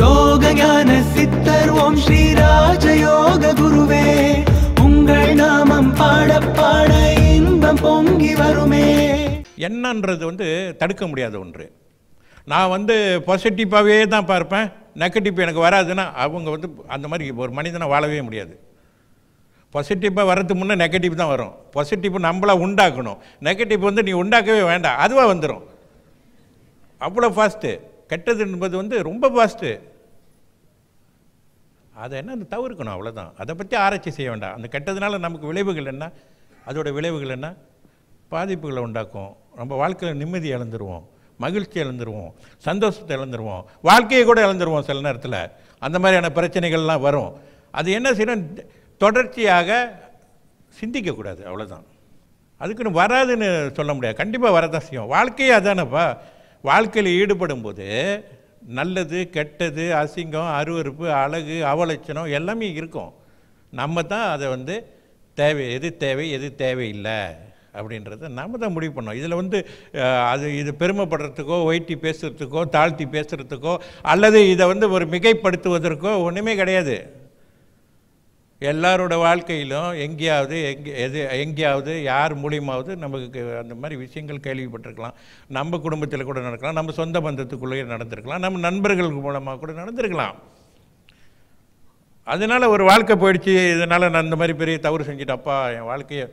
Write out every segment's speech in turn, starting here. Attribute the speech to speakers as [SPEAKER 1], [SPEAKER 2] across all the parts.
[SPEAKER 1] யோக ஞான சித்தர் ஓம் ஸ்ரீராஜ யோக குருவே உங்கள் நாமம் பாட பாட இன்பம் பொங்கி வருமே என்னன்றது வந்து தடுக்க முடியாத ஒன்று நான் வந்து பாசிட்டிவாகவே தான் பார்ப்பேன் நெகட்டிவ் எனக்கு வராதுன்னா அவங்க வந்து அந்த மாதிரி ஒரு மனிதனை வாழவே முடியாது பாசிட்டிவாக வரதுக்கு முன்னே நெகட்டிவ் தான் வரும் பாசிட்டிவ் நம்மளாக உண்டாக்கணும் நெகட்டிவ் வந்து நீ உண்டாக்கவே வேண்டாம் அதுவாக வந்துடும் அவ்வளோ ஃபாஸ்ட்டு கெட்டது என்பது வந்து ரொம்ப பாஸ்ட்டு அதை என்ன தவிர்க்கணும் அவ்வளோதான் அதை பற்றி ஆராய்ச்சி செய்ய வேண்டாம் அந்த கெட்டதுனால நமக்கு விளைவுகள் என்ன அதோடய விளைவுகள் என்ன பாதிப்புகளை உண்டாக்கும் நம்ம வாழ்க்கையில் நிம்மதி இழந்துருவோம் மகிழ்ச்சி இழந்துருவோம் சந்தோஷத்தை இழந்துருவோம் வாழ்க்கையை கூட இழந்துருவோம் சில நேரத்தில் அந்த மாதிரியான பிரச்சனைகள்லாம் வரும் அது என்ன செய்யணும் தொடர்ச்சியாக சிந்திக்கக்கூடாது அவ்வளோதான் அதுக்குன்னு வராதுன்னு சொல்ல முடியாது கண்டிப்பாக வரதான் செய்யும் வாழ்க்கையே அதானப்பா வாழ்க்கையில் ஈடுபடும் போது நல்லது கெட்டது அசிங்கம் அருவறுப்பு அழகு அவலட்சணம் எல்லாமே இருக்கும் நம்ம தான் அதை வந்து தேவை எது தேவை எது தேவையில்லை அப்படின்றத நாம் தான் முடிவு பண்ணோம் இதில் வந்து அது இது பெருமைப்படுறதுக்கோ ஒயிட்டி பேசுகிறதுக்கோ தாழ்த்தி பேசுகிறதுக்கோ அல்லது இதை வந்து ஒரு மிகைப்படுத்துவதற்கோ ஒன்றுமே கிடையாது எல்லாரோட வாழ்க்கையிலும் எங்கேயாவது எங்கே எது எங்கேயாவது யார் மூலியமாவது நமக்கு அந்த மாதிரி விஷயங்கள் கேள்விப்பட்டிருக்கலாம் நம்ம குடும்பத்தில் கூட நடக்கலாம் நம்ம சொந்த பந்தத்துக்குள்ளேயே நடந்திருக்கலாம் நம்ம நண்பர்கள் மூலமாக கூட நடந்திருக்கலாம் அதனால் ஒரு வாழ்க்கை போயிடுச்சு இதனால் நான் இந்த மாதிரி பெரிய தவறு செஞ்சிட்டப்பா என் வாழ்க்கையை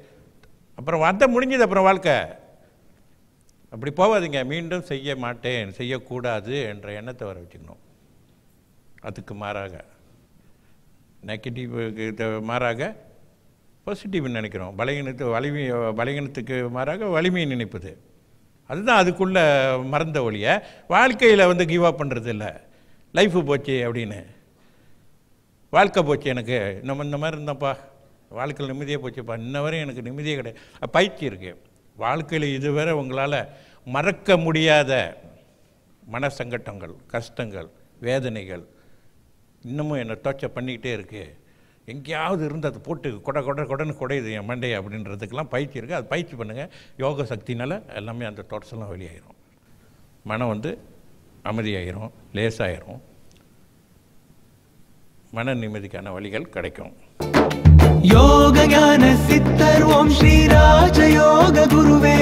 [SPEAKER 1] அப்புறம் வந்த முடிஞ்சது அப்புறம் வாழ்க்கை அப்படி போகாதீங்க மீண்டும் செய்ய மாட்டேன் செய்யக்கூடாது என்ற எண்ணத்தை வர வச்சுக்கணும் அதுக்கு மாறாக நெகட்டிவுக்கு மாறாக பாசிட்டிவ் நினைக்கிறோம் பலகீனத்து வலிமை பலகீனத்துக்கு மாறாக வலிமையை நினைப்பது அதுதான் அதுக்குள்ளே மறந்த ஒழிய வாழ்க்கையில் வந்து கிவ் அப் பண்ணுறது இல்லை லைஃபு போச்சு அப்படின்னு வாழ்க்கை போச்சு எனக்கு நம்ம இந்த மாதிரி இருந்தோம்ப்பா வாழ்க்கையில் நிம்மதியாக போச்சுப்பா இன்ன வரையும் எனக்கு நிம்மதியே கிடையாது பயிற்சி இருக்குது வாழ்க்கையில் இதுவரை உங்களால் மறக்க முடியாத மனசங்கட்டங்கள் கஷ்டங்கள் வேதனைகள் இன்னமும் என்னை டார்ச்சர் பண்ணிக்கிட்டே இருக்குது எங்கேயாவது இருந்து அது போட்டு கொடை கொடை கொடைன்னு குடையுது என் மண்டே அப்படின்றதுக்கெல்லாம் பயிற்சி இருக்குது அது பயிற்சி பண்ணுங்கள் யோக சக்தினால் எல்லாமே அந்த தாட்ஸ் வெளியாயிரும் மனம் வந்து அமைதியாயிரும் லேசாயிரும் மன நிம்மதிக்கான வழிகள் கிடைக்கும் யோக ஞான சித்தர் ஓம் ஸ்ரீராஜ யோக குருவே